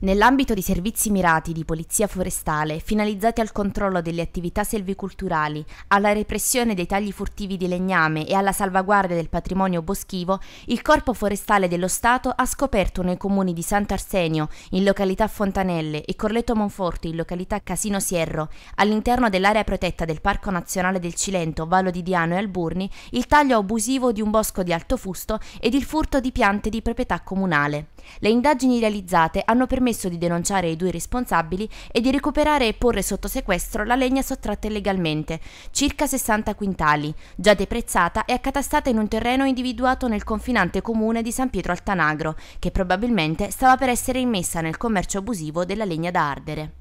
Nell'ambito di servizi mirati di polizia forestale, finalizzati al controllo delle attività selviculturali, alla repressione dei tagli furtivi di legname e alla salvaguardia del patrimonio boschivo, il Corpo Forestale dello Stato ha scoperto nei comuni di Sant'Arsenio, in località Fontanelle, e Corletto Monforte, in località Casino Sierro, all'interno dell'area protetta del Parco Nazionale del Cilento, Vallo di Diano e Alburni, il taglio abusivo di un bosco di alto fusto ed il furto di piante di proprietà comunale. Le indagini realizzate hanno permesso di denunciare i due responsabili e di recuperare e porre sotto sequestro la legna sottratta illegalmente, circa 60 quintali, già deprezzata e accatastata in un terreno individuato nel confinante comune di San Pietro Altanagro, che probabilmente stava per essere immessa nel commercio abusivo della legna da ardere.